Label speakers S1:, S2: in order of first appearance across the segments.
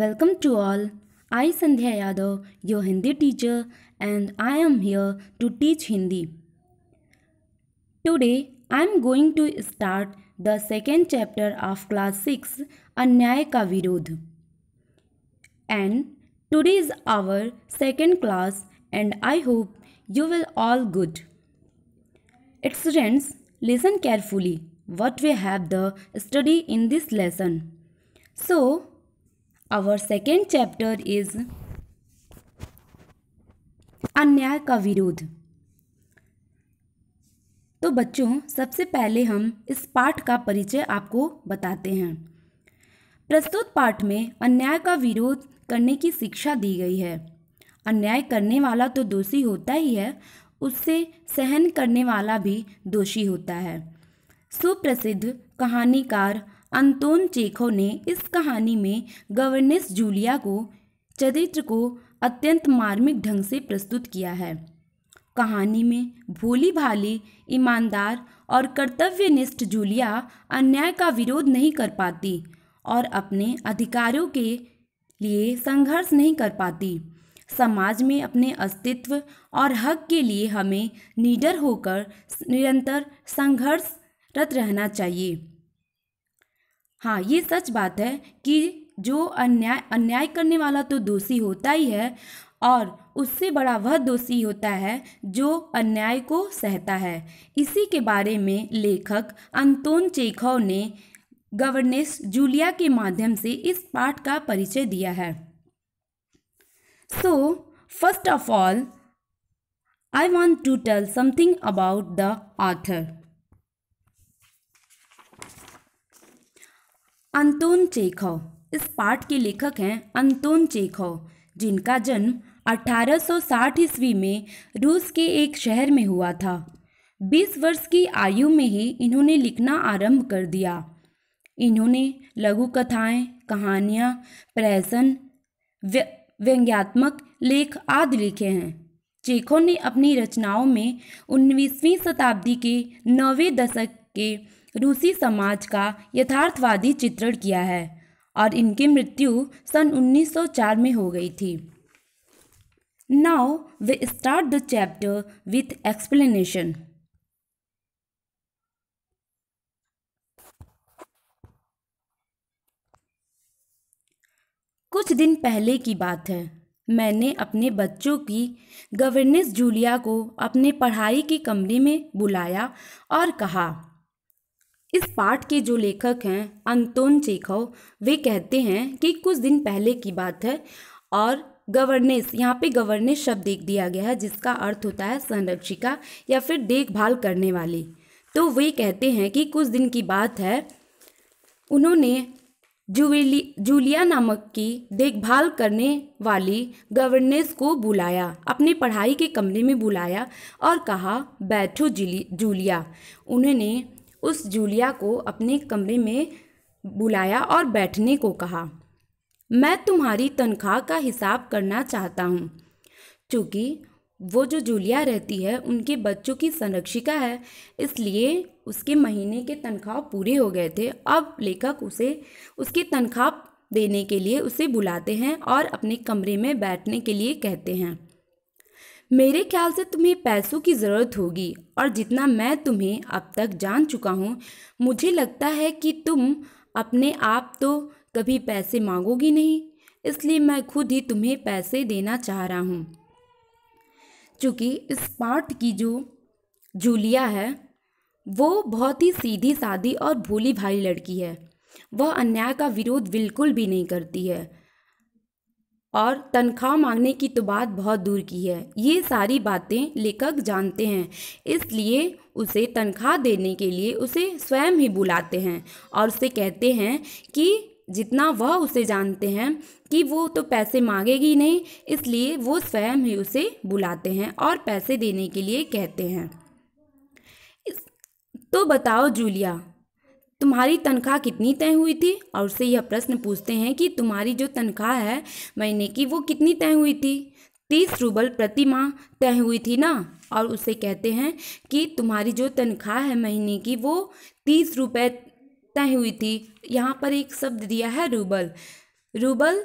S1: Welcome to all. I Sandhya Yadav, your Hindi teacher, and I am here to teach Hindi. Today, I am going to start the second chapter of class 6, Anyay Ka Virodh. And today is our second class and I hope you will all good. It's students, listen carefully what we have the study in this lesson. So, our second chapter is अन्याय का विरोध तो बच्चों सबसे पहले हम इस पाठ का परिचय आपको बताते हैं प्रस्तुत पाठ में अन्याय का विरोध करने की शिक्षा दी गई है अन्याय करने वाला तो दोषी होता ही है उससे सहन करने वाला भी दोषी होता है सुप्रसिद्ध कहानीकार अंतोन चेखो ने इस कहानी में गवर्नेस जूलिया को चरित्र को अत्यंत मार्मिक ढंग से प्रस्तुत किया है कहानी में भोली भाली ईमानदार और कर्तव्यनिष्ठ जूलिया अन्याय का विरोध नहीं कर पाती और अपने अधिकारों के लिए संघर्ष नहीं कर पाती समाज में अपने अस्तित्व और हक के लिए हमें निडर होकर निरंतर संघर्षरत रहना चाहिए हाँ ये सच बात है कि जो अन्याय अन्याय करने वाला तो दोषी होता ही है और उससे बड़ा वह दोषी होता है जो अन्याय को सहता है इसी के बारे में लेखक अंतोन चेखव ने गवर्नेस जूलिया के माध्यम से इस पाठ का परिचय दिया है so first of all I want to tell something about the author Anton Chekhov इस पाठ के लेखक हैं अंतोन चेखव जिनका जन्म 1860 ईस्वी में रूस के एक शहर में हुआ था 20 वर्ष की आयु में ही इन्होंने लिखना आरंभ कर दिया इन्होंने लघु कथाएं कहानियाँ प्रहसन व्यंग्यात्मक लेख आदि लिखे हैं चेखों ने अपनी रचनाओं में 19वीं शताब्दी के नौवे दशक के रूसी समाज का यथार्थवादी चित्रण किया है और इनकी मृत्यु सन 1904 में हो गई थी now we start the chapter with explanation कुछ दिन पहले की बात है मैंने अपने बच्चों की गवर्नेस जूलिया को अपने पढ़ाई के कमरे में बुलाया और कहा इस पाठ के जो लेखक हैं अंतोन चेखव वे कहते हैं कि कुछ दिन पहले की बात है और गवर्नेंस यहाँ पे गवर्नेंस शब्द देख दिया गया है जिसका अर्थ होता है संरक्षिका या फिर देखभाल करने वाली तो वे कहते हैं कि कुछ दिन की बात है उन्होंने जूली जूलिया नामक की देखभाल करने वाली गवर्नेस को बुलाया अपने पढ़ाई के कमरे में बुलाया और कहा बैठो जूलिया उन्होंने उस जूलिया को अपने कमरे में बुलाया और बैठने को कहा मैं तुम्हारी तनख्वाह का हिसाब करना चाहता हूँ चूँकि वो जो जूलिया रहती है उनके बच्चों की संरक्षिका है इसलिए उसके महीने के तनख्वाह पूरे हो गए थे अब लेखक उसे उसकी तनख्वाह देने के लिए उसे बुलाते हैं और अपने कमरे में बैठने के लिए कहते हैं मेरे ख्याल से तुम्हें पैसों की ज़रूरत होगी और जितना मैं तुम्हें अब तक जान चुका हूँ मुझे लगता है कि तुम अपने आप तो कभी पैसे मांगोगी नहीं इसलिए मैं खुद ही तुम्हें पैसे देना चाह रहा हूँ चूँकि इस पार्ट की जो जूलिया है वो बहुत ही सीधी सादी और भोली भाली लड़की है वह अन्याय का विरोध बिल्कुल भी नहीं करती है और तनख्वाह मांगने की तो बात बहुत दूर की है ये सारी बातें लेखक जानते हैं इसलिए उसे तनख्वाह देने के लिए उसे स्वयं ही बुलाते हैं और उसे कहते हैं कि जितना वह उसे जानते हैं कि वो तो पैसे मांगेगी नहीं इसलिए वो स्वयं ही उसे बुलाते हैं और पैसे देने के लिए कहते हैं तो बताओ जूलिया तुम्हारी तनख्वाह कितनी तय हुई थी और उससे यह प्रश्न पूछते हैं कि तुम्हारी जो तनख्वाह है महीने की वो कितनी तय हुई थी तीस रूबल प्रति माह तय हुई थी ना और उसे कहते हैं कि तुम्हारी जो तनख्वाह है महीने की वो तीस रुपये तय हुई थी यहाँ पर एक शब्द दिया है रूबल रूबल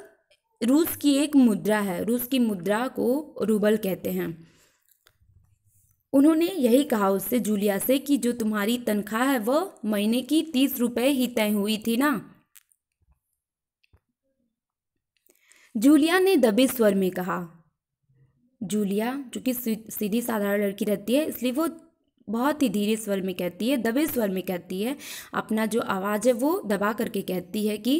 S1: रूस की एक मुद्रा है रूस की मुद्रा को रूबल कहते हैं उन्होंने यही कहा उससे जूलिया से कि जो तुम्हारी तनख्वाह है वह महीने की तीस रुपये ही तय हुई थी ना जूलिया ने दबे स्वर में कहा जूलिया जो कि सीधी साधारण लड़की रहती है इसलिए वो बहुत ही धीरे स्वर में कहती है दबे स्वर में कहती है अपना जो आवाज़ है वो दबा करके कहती है कि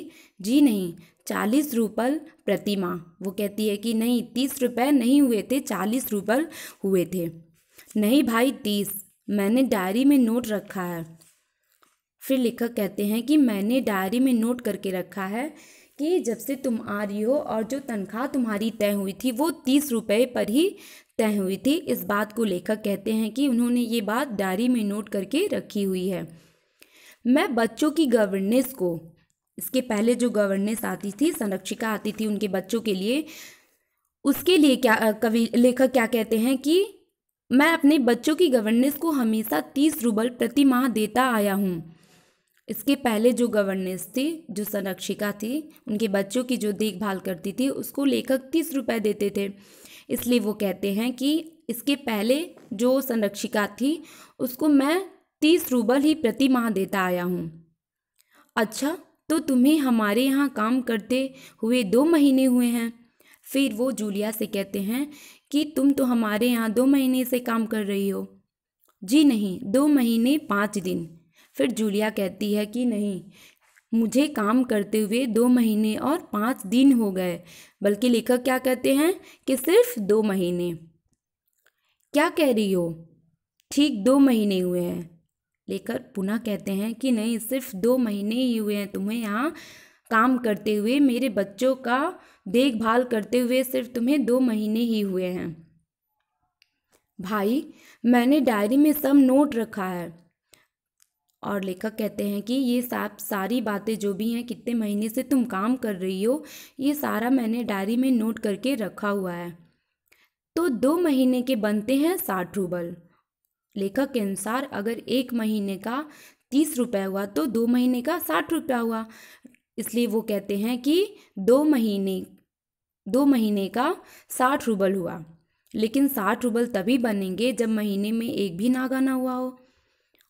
S1: जी नहीं चालीस रुपल प्रति वो कहती है कि नहीं तीस रुपये नहीं हुए थे चालीस रुपल हुए थे नहीं भाई तीस मैंने डायरी में नोट रखा है फिर लेखक कहते हैं कि मैंने डायरी में नोट करके रखा है कि जब से तुम आ रही हो और जो तनख्वाह तुम्हारी तय हुई थी वो तीस रुपये पर ही तय हुई थी इस बात को लेखक कहते हैं कि उन्होंने ये बात डायरी में नोट करके रखी हुई है मैं बच्चों की गवर्नेंस को इसके पहले जो गवर्नेंस आती थी संरक्षिका आती थी उनके बच्चों के लिए उसके लिए क्या कवि लेखक क्या कहते हैं कि मैं अपने बच्चों की गवर्नेंस को हमेशा तीस रूबल प्रति माह देता आया हूँ इसके पहले जो गवर्नेंस थी जो संरक्षिका थी उनके बच्चों की जो देखभाल करती थी उसको लेखक तीस रुपये देते थे इसलिए वो कहते हैं कि इसके पहले जो संरक्षिका थी उसको मैं तीस रूबल ही प्रति माह देता आया हूँ अच्छा तो तुम्हें हमारे यहाँ काम करते हुए दो महीने हुए हैं फिर वो जूलिया से कहते हैं कि तुम तो हमारे यहाँ दो महीने से काम कर रही हो जी नहीं दो महीने पाँच दिन फिर जूलिया कहती है कि नहीं मुझे काम करते हुए दो महीने और पाँच दिन हो गए बल्कि लेखक क्या कहते हैं कि सिर्फ दो महीने क्या कह रही हो ठीक दो महीने हुए हैं लेकर पुनः कहते हैं कि नहीं सिर्फ दो महीने ही हुए हैं तुम्हें यहाँ काम करते हुए मेरे बच्चों का देखभाल करते हुए सिर्फ तुम्हें दो महीने ही हुए हैं भाई मैंने डायरी में सब नोट रखा है और लेखक कहते हैं कि ये सब सारी बातें जो भी हैं कितने महीने से तुम काम कर रही हो ये सारा मैंने डायरी में नोट करके रखा हुआ है तो दो महीने के बनते हैं साठ रूबल लेखक के अनुसार अगर एक महीने का तीस रुपये हुआ तो दो महीने का साठ रुपया हुआ इसलिए वो कहते हैं कि दो महीने दो महीने का साठ रूबल हुआ लेकिन साठ रूबल तभी बनेंगे जब महीने में एक भी नागा ना हुआ हो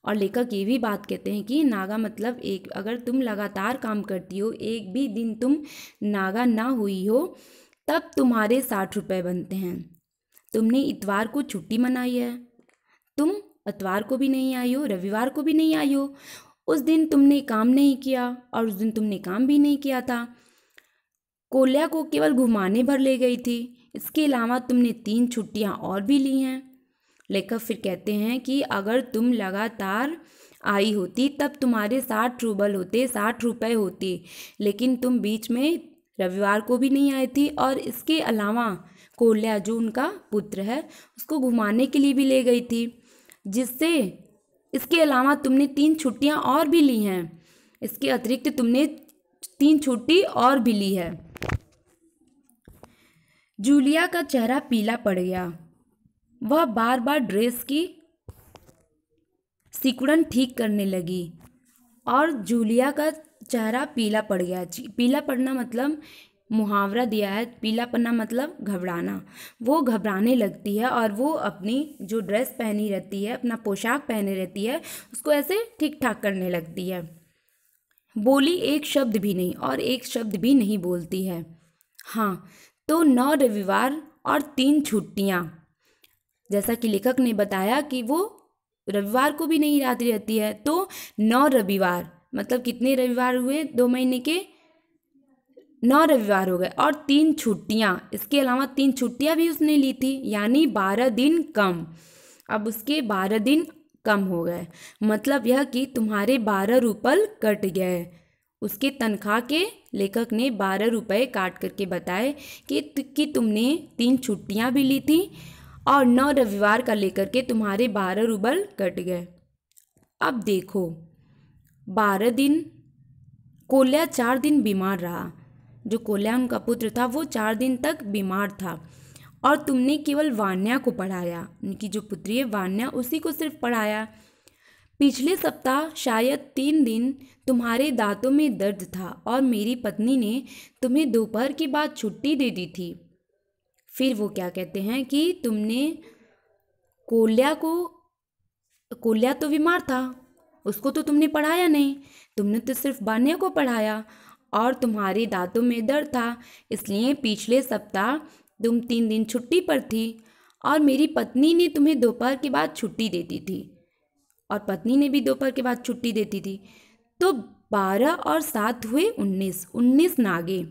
S1: और लेखक ये भी बात कहते हैं कि नागा मतलब एक अगर तुम लगातार काम करती हो एक भी दिन तुम नागा ना हुई हो तब तुम्हारे साठ रुपये बनते हैं तुमने इतवार को छुट्टी मनाई है तुम इतवार को भी नहीं आई हो रविवार को भी नहीं आई हो उस दिन तुमने काम नहीं किया और उस दिन तुमने काम भी नहीं किया था कोल्या को केवल घुमाने भर ले गई थी इसके अलावा तुमने तीन छुट्टियां और भी ली हैं लेखक फिर कहते हैं कि अगर तुम लगातार आई होती तब तुम्हारे साठ रूबल होते साठ रुपए होते लेकिन तुम बीच में रविवार को भी नहीं आई थी और इसके अलावा कोल्या जो उनका पुत्र है उसको घुमाने के लिए भी ले गई थी जिससे इसके अलावा तुमने तीन छुट्टियां और भी ली हैं इसके अतिरिक्त तुमने तीन छुट्टी और भी ली है जूलिया का चेहरा पीला पड़ गया वह बार बार ड्रेस की सिकुड़न ठीक करने लगी और जूलिया का चेहरा पीला पड़ गया पीला पड़ना मतलब मुहावरा दिया है पीला पन्ना मतलब घबराना वो घबराने लगती है और वो अपनी जो ड्रेस पहनी रहती है अपना पोशाक पहने रहती है उसको ऐसे ठीक ठाक करने लगती है बोली एक शब्द भी नहीं और एक शब्द भी नहीं बोलती है हाँ तो नौ रविवार और तीन छुट्टियाँ जैसा कि लेखक ने बताया कि वो रविवार को भी नहीं रात रहती है तो नौ रविवार मतलब कितने रविवार हुए दो महीने के नौ रविवार हो गए और तीन छुट्टियाँ इसके अलावा तीन छुट्टियाँ भी उसने ली थी यानी बारह दिन कम अब उसके बारह दिन कम हो गए मतलब यह कि तुम्हारे बारह रुपल कट गए उसके तनख्वाह के लेखक ने बारह रुपये काट करके बताए कि कि तुमने तीन छुट्टियां भी ली थी और नौ रविवार का लेकर के तुम्हारे बारह रूबल कट गए अब देखो बारह दिन कोल्या चार दिन बीमार रहा जो कोल्याम का पुत्र था वो चार दिन तक बीमार था और तुमने केवल वान्या को पढ़ाया उनकी जो पुत्री है वान्या उसी को सिर्फ पढ़ाया पिछले सप्ताह शायद तीन दिन तुम्हारे दांतों में दर्द था और मेरी पत्नी ने तुम्हें दोपहर के बाद छुट्टी दे दी थी फिर वो क्या कहते हैं कि तुमने कोल्या को कोल्या तो बीमार था उसको तो तुमने पढ़ाया नहीं तुमने तो सिर्फ बान्या को पढ़ाया और तुम्हारे दांतों में दर्द था इसलिए पिछले सप्ताह तुम तीन दिन छुट्टी पर थी और मेरी पत्नी ने तुम्हें दोपहर के बाद छुट्टी देती थी और पत्नी ने भी दोपहर के बाद छुट्टी देती थी तो बारह और सात हुए उन्नीस उन्नीस नागे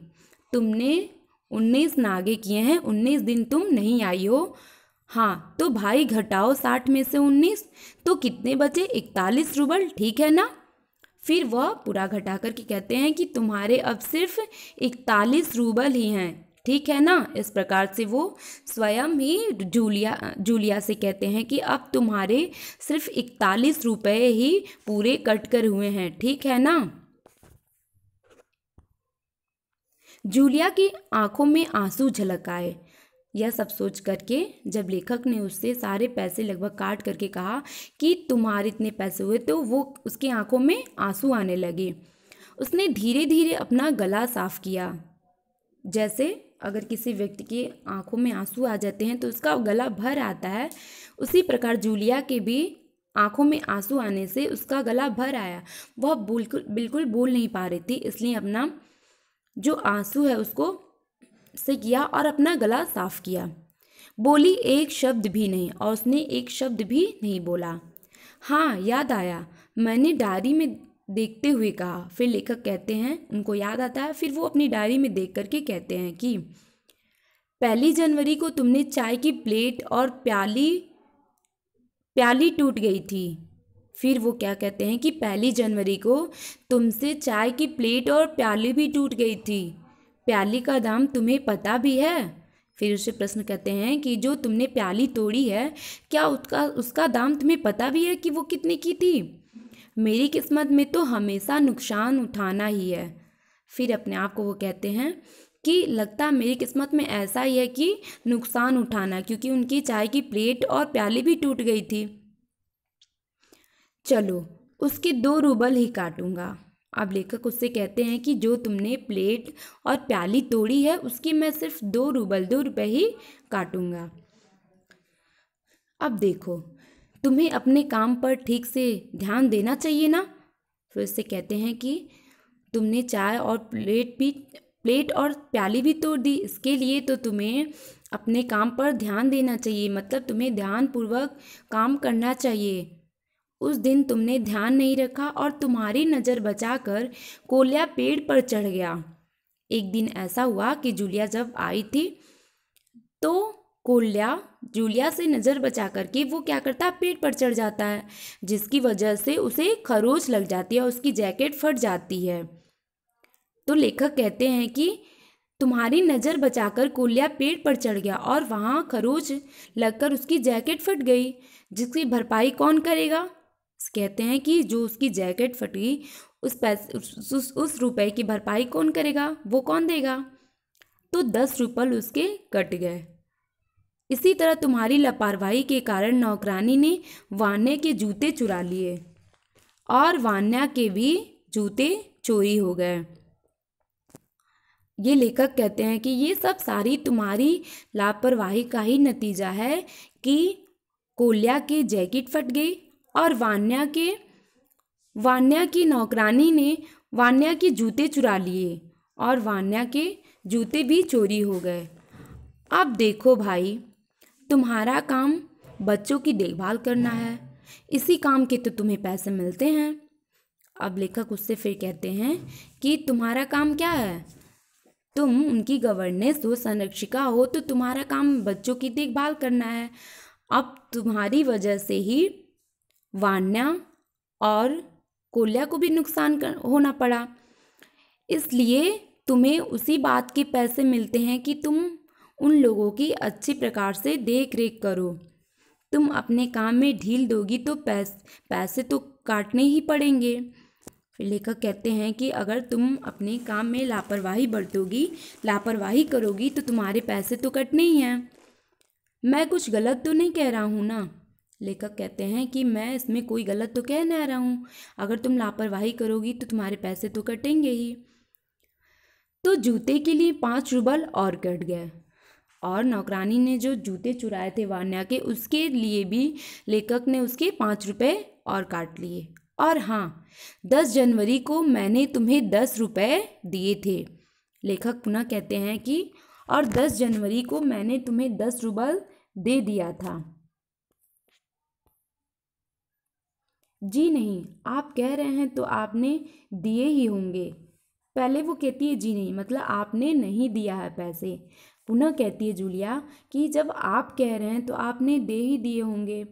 S1: तुमने उन्नीस नागे किए हैं उन्नीस दिन तुम नहीं आई हो हाँ तो भाई घटाओ साठ में से उन्नीस तो कितने बचे इकतालीस रूबल ठीक है ना फिर वह पूरा घटा करके कहते हैं कि तुम्हारे अब सिर्फ इकतालीस रूबल ही हैं ठीक है ना इस प्रकार से वो स्वयं ही जूलिया जूलिया से कहते हैं कि अब तुम्हारे सिर्फ इकतालीस रुपये ही पूरे कट कर हुए हैं ठीक है ना जूलिया की आंखों में आंसू झलक आए यह सब सोच करके जब लेखक ने उससे सारे पैसे लगभग काट करके कहा कि तुम्हारे इतने पैसे हुए तो वो उसकी आंखों में आंसू आने लगे उसने धीरे धीरे अपना गला साफ किया जैसे अगर किसी व्यक्ति की आंखों में आंसू आ जाते हैं तो उसका गला भर आता है उसी प्रकार जूलिया के भी आंखों में आंसू आने से उसका गला भर आया वह बिल्कुल बिल्कुल बोल नहीं पा रही थी इसलिए अपना जो आंसू है उसको से किया और अपना गला साफ किया बोली एक शब्द भी नहीं और उसने एक शब्द भी नहीं बोला हाँ याद आया मैंने डायरी में देखते हुए कहा फिर लेखक कहते हैं उनको याद आता है फिर वो अपनी डायरी में देख करके कहते हैं कि पहली जनवरी को तुमने चाय की प्लेट और प्याली प्याली टूट गई थी फिर वो क्या कहते हैं कि पहली जनवरी को तुमसे चाय की प्लेट और प्याली भी टूट गई थी प्याली का दाम तुम्हें पता भी है फिर उसे प्रश्न कहते हैं कि जो तुमने प्याली तोड़ी है क्या उसका उसका दाम तुम्हें पता भी है कि वो कितने की थी मेरी किस्मत में तो हमेशा नुकसान उठाना ही है फिर अपने आप को वो कहते हैं कि लगता मेरी किस्मत में ऐसा ही है कि नुकसान उठाना क्योंकि उनकी चाय की प्लेट और प्याली भी टूट गई थी चलो उसके दो रूबल ही काटूंगा अब लेखक उससे कहते हैं कि जो तुमने प्लेट और प्याली तोड़ी है उसकी मैं सिर्फ दो रूबल दो रुपये ही काटूँगा अब देखो तुम्हें अपने काम पर ठीक से ध्यान देना चाहिए ना फिर उससे कहते हैं कि तुमने चाय और प्लेट भी प्लेट और प्याली भी तोड़ दी इसके लिए तो तुम्हें अपने काम पर ध्यान देना चाहिए मतलब तुम्हें ध्यानपूर्वक काम करना चाहिए उस दिन तुमने ध्यान नहीं रखा और तुम्हारी नज़र बचाकर कोलिया पेड़ पर चढ़ गया एक दिन ऐसा हुआ कि जूलिया जब आई थी तो कोलिया जूलिया से नज़र बचा करके वो क्या करता है पेड़ पर चढ़ जाता है जिसकी वजह से उसे खरोच लग जाती है और उसकी जैकेट फट जाती है तो लेखक कहते हैं कि तुम्हारी नज़र बचाकर कोलिया पेड़ पर चढ़ गया और वहाँ खरोच लगकर उसकी जैकेट फट गई जिसकी भरपाई कौन करेगा कहते हैं कि जो उसकी जैकेट फटी उस पैसे उस, उस, उस रुपए की भरपाई कौन करेगा वो कौन देगा तो दस रुपल उसके कट गए इसी तरह तुम्हारी लापरवाही के कारण नौकरानी ने वान्या के जूते चुरा लिए और वान्या के भी जूते चोरी हो गए ये लेखक कहते हैं कि ये सब सारी तुम्हारी लापरवाही का ही नतीजा है कि कोल्या के जैकेट फट गई और वान्या के वान्या की नौकरानी ने वान्या के जूते चुरा लिए और वान्या के जूते भी चोरी हो गए अब देखो भाई तुम्हारा काम बच्चों की देखभाल करना है इसी काम के तो तुम्हें पैसे मिलते हैं अब लेखक उससे फिर कहते हैं कि तुम्हारा काम क्या है तुम उनकी गवर्नेंस हो संरक्षिका हो तो तुम्हारा काम बच्चों की देखभाल करना है अब तुम्हारी वजह से ही वान्या और कोल्या को भी नुकसान कर होना पड़ा इसलिए तुम्हें उसी बात के पैसे मिलते हैं कि तुम उन लोगों की अच्छी प्रकार से देख रेख करो तुम अपने काम में ढील दोगी तो पैस पैसे तो काटने ही पड़ेंगे फिर लेखक कहते हैं कि अगर तुम अपने काम में लापरवाही बरतोगी लापरवाही करोगी तो तुम्हारे पैसे तो कटने ही हैं मैं कुछ गलत तो नहीं कह रहा हूँ ना लेखक कहते हैं कि मैं इसमें कोई गलत तो कह ना रहा हूँ अगर तुम लापरवाही करोगी तो तुम्हारे पैसे तो कटेंगे ही तो जूते के लिए पाँच रूबल और कट गए और नौकरानी ने जो जूते चुराए थे वान्या के उसके लिए भी लेखक ने उसके पाँच रुपये और काट लिए और हाँ दस जनवरी को मैंने तुम्हें दस रुपये दिए थे लेखक पुनः कहते हैं कि और दस जनवरी को मैंने तुम्हें दस रूबल दे दिया था जी नहीं आप कह रहे हैं तो आपने दिए ही होंगे पहले वो कहती है जी नहीं मतलब आपने नहीं दिया है पैसे पुनः कहती है जूलिया कि जब आप कह रहे हैं तो आपने दे ही दिए होंगे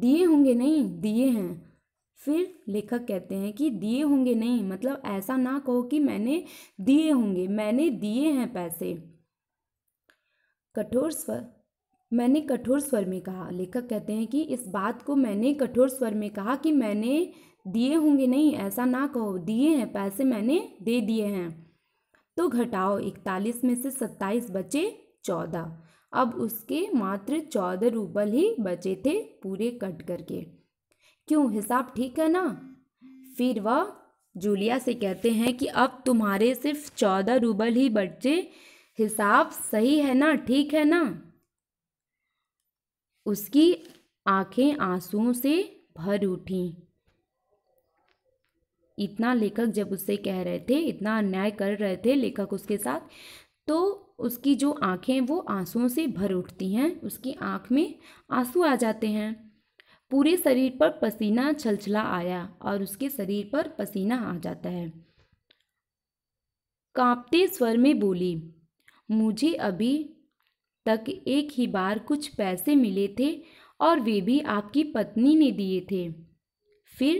S1: दिए होंगे नहीं दिए हैं फिर लेखक कहते हैं कि दिए होंगे नहीं मतलब ऐसा ना कहो कि मैंने दिए होंगे मैंने दिए हैं पैसे कठोर स्वर मैंने कठोर स्वर में कहा लेखक कहते हैं कि इस बात को मैंने कठोर स्वर में कहा कि मैंने दिए होंगे नहीं ऐसा ना कहो दिए हैं पैसे मैंने दे दिए हैं तो घटाओ इकतालीस में से सत्ताईस बचे चौदह अब उसके मात्र चौदह रूबल ही बचे थे पूरे कट करके क्यों हिसाब ठीक है ना फिर वह जूलिया से कहते हैं कि अब तुम्हारे सिर्फ चौदह रूबल ही बचे हिसाब सही है ना ठीक है ना उसकी आंखें आंसुओं से भर उठी इतना लेखक जब उससे कह रहे थे इतना अन्याय कर रहे थे लेखक उसके साथ तो उसकी जो आंखें वो आंसुओं से भर उठती हैं उसकी आंख में आंसू आ जाते हैं पूरे शरीर पर पसीना छलछला आया और उसके शरीर पर पसीना आ जाता है कांपते स्वर में बोली मुझे अभी तक एक ही बार कुछ पैसे मिले थे और वे भी आपकी पत्नी ने दिए थे फिर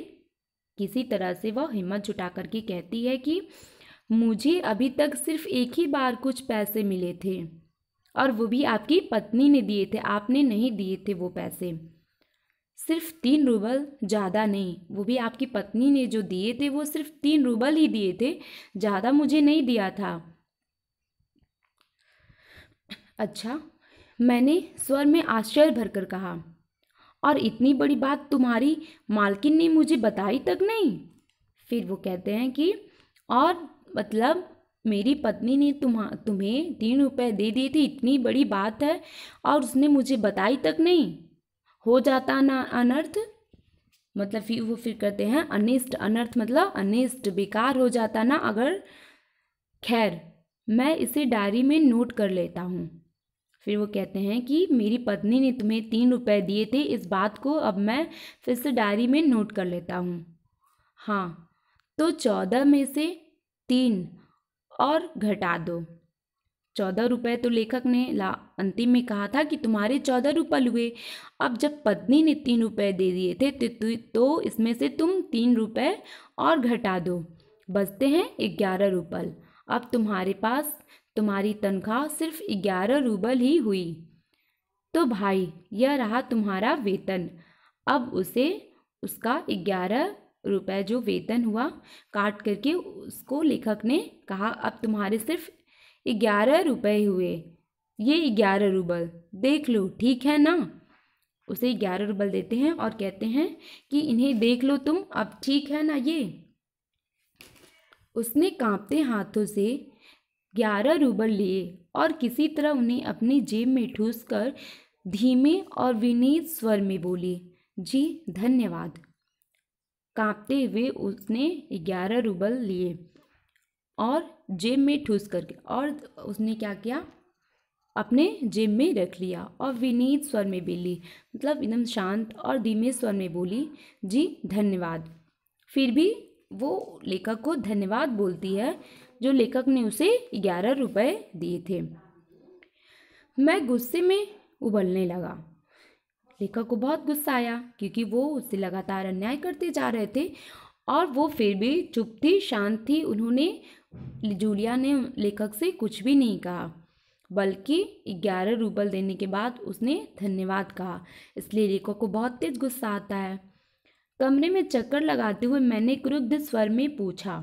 S1: किसी तरह से वह हिम्मत जुटा करके कहती है कि मुझे अभी तक सिर्फ एक ही बार कुछ पैसे मिले थे और वो भी आपकी पत्नी ने दिए थे आपने नहीं दिए थे वो पैसे सिर्फ तीन रूबल ज़्यादा नहीं वो भी आपकी पत्नी ने जो दिए थे वो सिर्फ तीन रूबल ही दिए थे ज़्यादा मुझे नहीं दिया था अच्छा मैंने स्वर में आश्चर्य भरकर कहा और इतनी बड़ी बात तुम्हारी मालकिन ने मुझे बताई तक नहीं फिर वो कहते हैं कि और मतलब मेरी पत्नी ने तुम तुम्हें तीन रुपए दे दिए थे इतनी बड़ी बात है और उसने मुझे बताई तक नहीं हो जाता ना अनर्थ मतलब फिर वो फिर करते हैं अनिष्ट अनर्थ मतलब अनिष्ट बेकार हो जाता ना अगर खैर मैं इसे डायरी में नोट कर लेता हूँ फिर वो कहते हैं कि मेरी पत्नी ने तुम्हें तीन रुपए दिए थे इस बात को अब मैं फिर से डायरी में नोट कर लेता हूँ हाँ तो चौदह में से तीन और घटा दो चौदह रुपये तो लेखक ने ला अंतिम में कहा था कि तुम्हारे चौदह रुपये हुए अब जब पत्नी ने तीन रुपये दे दिए थे तो, तो इसमें से तुम तीन रुपये और घटा दो बचते हैं ग्यारह रुपये अब तुम्हारे पास तुम्हारी तनख्वाह सिर्फ ग्यारह रूबल ही हुई तो भाई यह रहा तुम्हारा वेतन अब उसे उसका ग्यारह रुपए जो वेतन हुआ काट करके उसको लेखक ने कहा अब तुम्हारे सिर्फ ग्यारह रुपए हुए ये ग्यारह रूबल देख लो ठीक है ना उसे ग्यारह रूबल देते हैं और कहते हैं कि इन्हें देख लो तुम अब ठीक है ना ये उसने कांपते हाथों से ग्यारह रूबल लिए और किसी तरह उन्हें अपनी जेब में ठूस कर धीमे और विनीत स्वर में बोली जी धन्यवाद कांपते हुए उसने ग्यारह रूबल लिए और जेब में ठूस करके और उसने क्या किया अपने जेब में रख लिया और विनीत स्वर में बोली मतलब एकदम शांत और धीमे स्वर में बोली जी धन्यवाद फिर भी वो लेखक को धन्यवाद बोलती है जो लेखक ने उसे ग्यारह रुपये दिए थे मैं गुस्से में उबलने लगा लेखक को बहुत गुस्सा आया क्योंकि वो उससे लगातार अन्याय करते जा रहे थे और वो फिर भी चुप थी शांत थी उन्होंने जूलिया ने लेखक से कुछ भी नहीं कहा बल्कि ग्यारह रूबल देने के बाद उसने धन्यवाद कहा इसलिए लेखक को बहुत तेज गुस्सा आता है कमरे में चक्कर लगाते हुए मैंने क्रुद्ध स्वर में पूछा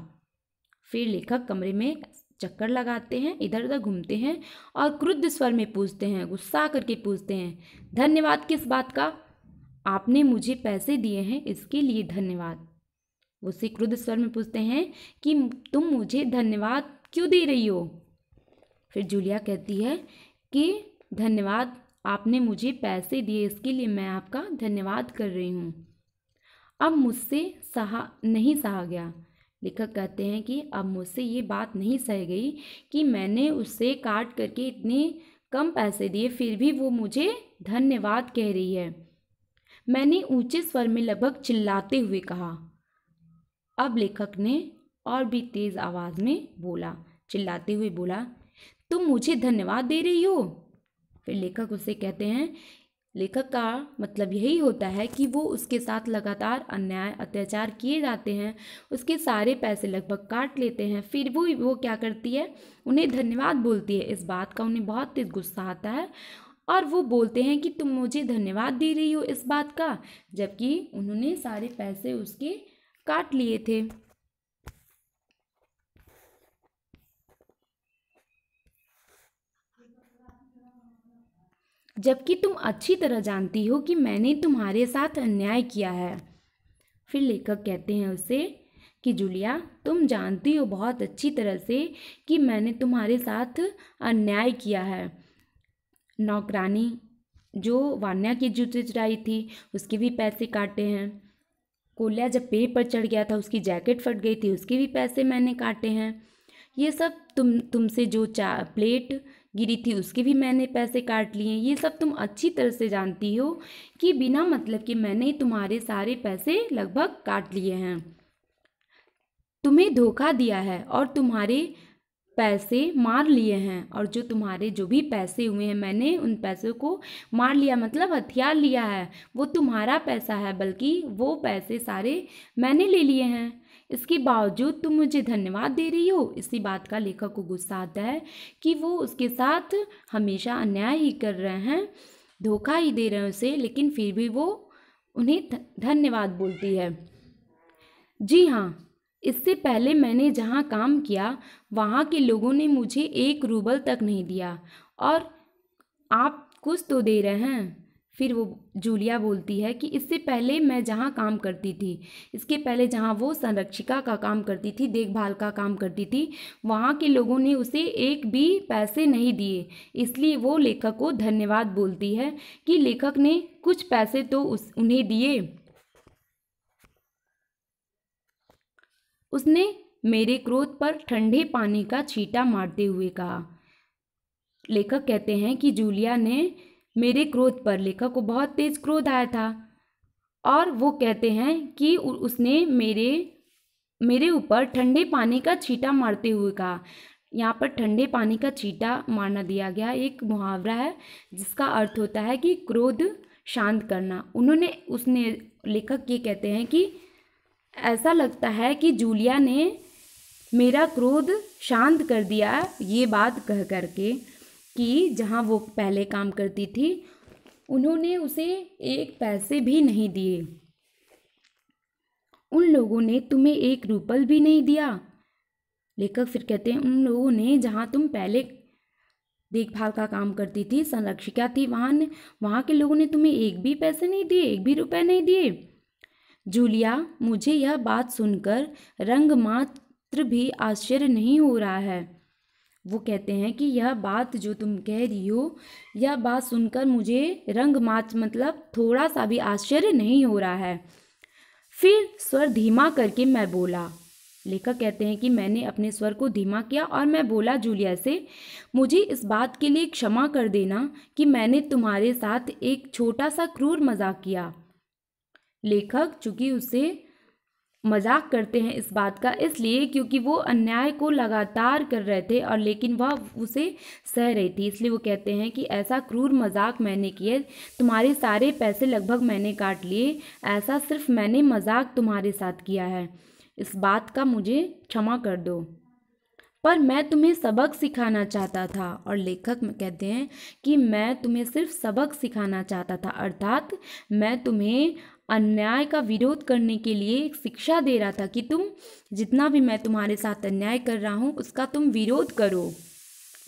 S1: फिर लेखक कमरे में चक्कर लगाते हैं इधर उधर घूमते हैं और क्रुद्ध स्वर में पूछते हैं गुस्सा करके पूछते हैं धन्यवाद किस बात का आपने मुझे पैसे दिए हैं इसके लिए धन्यवाद उसे क्रुद्ध स्वर में पूछते हैं कि तुम मुझे धन्यवाद क्यों दे रही हो फिर जूलिया कहती है कि धन्यवाद आपने मुझे पैसे दिए इसके लिए मैं आपका धन्यवाद कर रही हूँ अब मुझसे सहा नहीं सहा गया लेखक कहते हैं कि अब मुझसे ये बात नहीं सह गई कि मैंने उससे काट करके इतने कम पैसे दिए फिर भी वो मुझे धन्यवाद कह रही है मैंने ऊंचे स्वर में लगभग चिल्लाते हुए कहा अब लेखक ने और भी तेज़ आवाज़ में बोला चिल्लाते हुए बोला तुम मुझे धन्यवाद दे रही हो फिर लेखक उसे कहते हैं लेखक का मतलब यही होता है कि वो उसके साथ लगातार अन्याय अत्याचार किए जाते हैं उसके सारे पैसे लगभग काट लेते हैं फिर वो वो क्या करती है उन्हें धन्यवाद बोलती है इस बात का उन्हें बहुत तेज गुस्सा आता है और वो बोलते हैं कि तुम मुझे धन्यवाद दे रही हो इस बात का जबकि उन्होंने सारे पैसे उसके काट लिए थे जबकि तुम अच्छी तरह जानती हो कि मैंने तुम्हारे साथ अन्याय किया है फिर लेखक कहते हैं उसे कि जूलिया तुम जानती हो बहुत अच्छी तरह से कि मैंने तुम्हारे साथ अन्याय किया है नौकरानी जो वान्या की जूते चुराई थी उसके भी पैसे काटे हैं कोलिया जब पेड़ पर चढ़ गया था उसकी जैकेट फट गई थी उसके भी पैसे मैंने काटे हैं ये सब तुम तुमसे जो चा प्लेट गिरी थी उसके भी मैंने पैसे काट लिए ये सब तुम अच्छी तरह से जानती हो कि बिना मतलब के मैंने तुम्हारे सारे पैसे लगभग काट लिए हैं तुम्हें धोखा दिया है और तुम्हारे पैसे मार लिए हैं और जो तुम्हारे जो भी पैसे हुए हैं मैंने उन पैसों को मार लिया मतलब हथियार लिया है वो तुम्हारा पैसा है बल्कि वो पैसे सारे मैंने ले लिए हैं इसके बावजूद तुम मुझे धन्यवाद दे रही हो इसी बात का लेखक को गुस्सा आता है कि वो उसके साथ हमेशा अन्याय ही कर रहे हैं धोखा ही दे रहे हैं उसे लेकिन फिर भी वो उन्हें धन्यवाद बोलती है जी हाँ इससे पहले मैंने जहाँ काम किया वहाँ के लोगों ने मुझे एक रूबल तक नहीं दिया और आप कुछ तो दे रहे हैं फिर वो जूलिया बोलती है कि इससे पहले मैं जहाँ काम करती थी इसके पहले जहाँ वो संरक्षिका का काम करती थी देखभाल का काम करती थी वहाँ के लोगों ने उसे एक भी पैसे नहीं दिए इसलिए वो लेखक को धन्यवाद बोलती है कि लेखक ने कुछ पैसे तो उस उन्हें दिए उसने मेरे क्रोध पर ठंडे पानी का छीटा मारते हुए कहा लेखक कहते हैं कि जूलिया ने मेरे क्रोध पर लेखक को बहुत तेज क्रोध आया था और वो कहते हैं कि उसने मेरे मेरे ऊपर ठंडे पानी का छीटा मारते हुए कहा यहाँ पर ठंडे पानी का छीटा मारना दिया गया एक मुहावरा है जिसका अर्थ होता है कि क्रोध शांत करना उन्होंने उसने लेखक ये कहते हैं कि ऐसा लगता है कि जूलिया ने मेरा क्रोध शांत कर दिया ये बात कह करके कि जहाँ वो पहले काम करती थी उन्होंने उसे एक पैसे भी नहीं दिए उन लोगों ने तुम्हें एक रूपल भी नहीं दिया लेखक फिर कहते हैं उन लोगों ने जहाँ तुम पहले देखभाल का काम करती थी संरक्षिका थी वहाँ वहाँ के लोगों ने तुम्हें एक भी पैसे नहीं दिए एक भी रुपए नहीं दिए जूलिया मुझे यह बात सुनकर रंगमात्र भी आश्चर्य नहीं हो रहा है वो कहते हैं कि यह बात जो तुम कह रही हो यह बात सुनकर मुझे रंग मात्र मतलब थोड़ा सा भी आश्चर्य नहीं हो रहा है फिर स्वर धीमा करके मैं बोला लेखक कहते हैं कि मैंने अपने स्वर को धीमा किया और मैं बोला जूलिया से मुझे इस बात के लिए क्षमा कर देना कि मैंने तुम्हारे साथ एक छोटा सा क्रूर मजाक किया लेखक चूंकि उसे मजाक करते हैं इस बात का इसलिए क्योंकि वो अन्याय को लगातार कर रहे थे और लेकिन वह उसे सह रही थी इसलिए वो कहते हैं कि ऐसा क्रूर मजाक मैंने किया तुम्हारे सारे पैसे लगभग मैंने काट लिए ऐसा सिर्फ मैंने मजाक तुम्हारे साथ किया है इस बात का मुझे क्षमा कर दो पर मैं तुम्हें सबक सिखाना चाहता था और लेखक कहते हैं कि मैं तुम्हें सिर्फ सबक सिखाना चाहता था अर्थात मैं तुम्हें अन्याय का विरोध करने के लिए एक शिक्षा दे रहा था कि तुम जितना भी मैं तुम्हारे साथ अन्याय कर रहा हूँ उसका तुम विरोध करो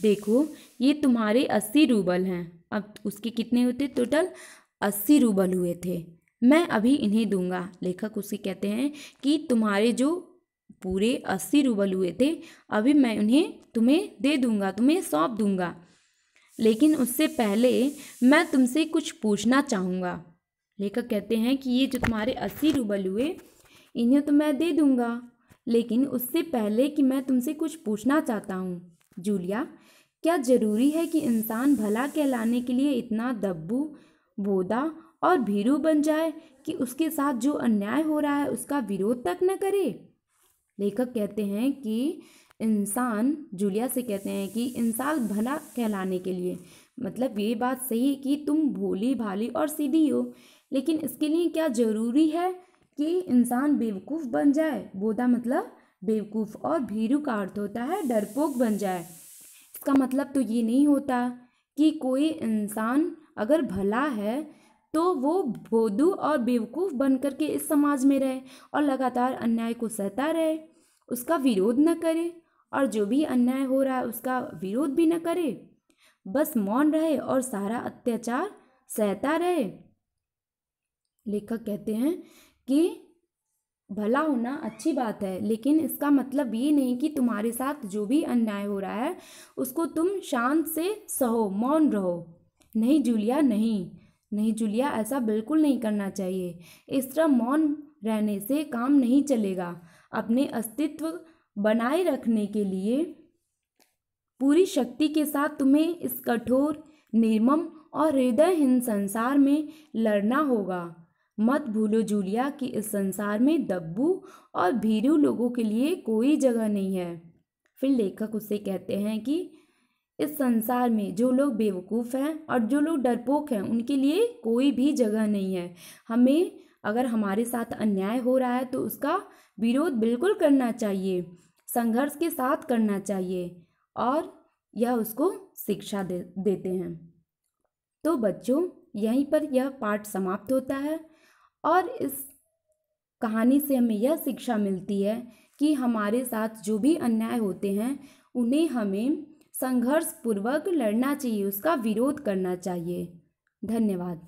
S1: देखो ये तुम्हारे अस्सी रूबल हैं अब उसके कितने होते टोटल अस्सी रूबल हुए थे मैं अभी इन्हें दूंगा लेखक उसे कहते हैं कि तुम्हारे जो पूरे अस्सी रूबल हुए थे अभी मैं उन्हें तुम्हें दे दूंगा तुम्हें सौंप दूंगा लेकिन उससे पहले मैं तुमसे कुछ पूछना चाहूँगा लेखक कहते हैं कि ये जो तुम्हारे अस्सी रूबल हुए इन्हें तो मैं दे दूंगा लेकिन उससे पहले कि मैं तुमसे कुछ पूछना चाहता हूँ जूलिया क्या ज़रूरी है कि इंसान भला कहलाने के लिए इतना दब्बू बोदा और भीरू बन जाए कि उसके साथ जो अन्याय हो रहा है उसका विरोध तक न करे लेखक कहते हैं कि इंसान जूलिया से कहते हैं कि इंसान भला कहलाने के लिए मतलब ये बात सही कि तुम भोली भाली और सीधी हो लेकिन इसके लिए क्या ज़रूरी है कि इंसान बेवकूफ़ बन जाए बोधा मतलब बेवकूफ़ और भीरू का अर्थ होता है डरपोक बन जाए इसका मतलब तो ये नहीं होता कि कोई इंसान अगर भला है तो वो बोधू और बेवकूफ़ बन कर के इस समाज में रहे और लगातार अन्याय को सहता रहे उसका विरोध न करे और जो भी अन्याय हो रहा है उसका विरोध भी न करे बस मौन रहे और सारा अत्याचार सहता रहे लेखक कहते हैं कि भला होना अच्छी बात है लेकिन इसका मतलब ये नहीं कि तुम्हारे साथ जो भी अन्याय हो रहा है उसको तुम शांत से सहो मौन रहो नहीं जूलिया नहीं नहीं जूलिया ऐसा बिल्कुल नहीं करना चाहिए इस तरह मौन रहने से काम नहीं चलेगा अपने अस्तित्व बनाए रखने के लिए पूरी शक्ति के साथ तुम्हें इस कठोर निर्मम और हृदयहीन संसार में लड़ना होगा मत भूलो जूलिया कि इस संसार में दब्बू और भीरू लोगों के लिए कोई जगह नहीं है फिर लेखक उससे कहते हैं कि इस संसार में जो लोग बेवकूफ़ हैं और जो लोग डरपोक हैं उनके लिए कोई भी जगह नहीं है हमें अगर हमारे साथ अन्याय हो रहा है तो उसका विरोध बिल्कुल करना चाहिए संघर्ष के साथ करना चाहिए और यह उसको शिक्षा दे देते हैं तो बच्चों यहीं पर यह पाठ समाप्त होता है और इस कहानी से हमें यह शिक्षा मिलती है कि हमारे साथ जो भी अन्याय होते हैं उन्हें हमें संघर्ष पूर्वक लड़ना चाहिए उसका विरोध करना चाहिए धन्यवाद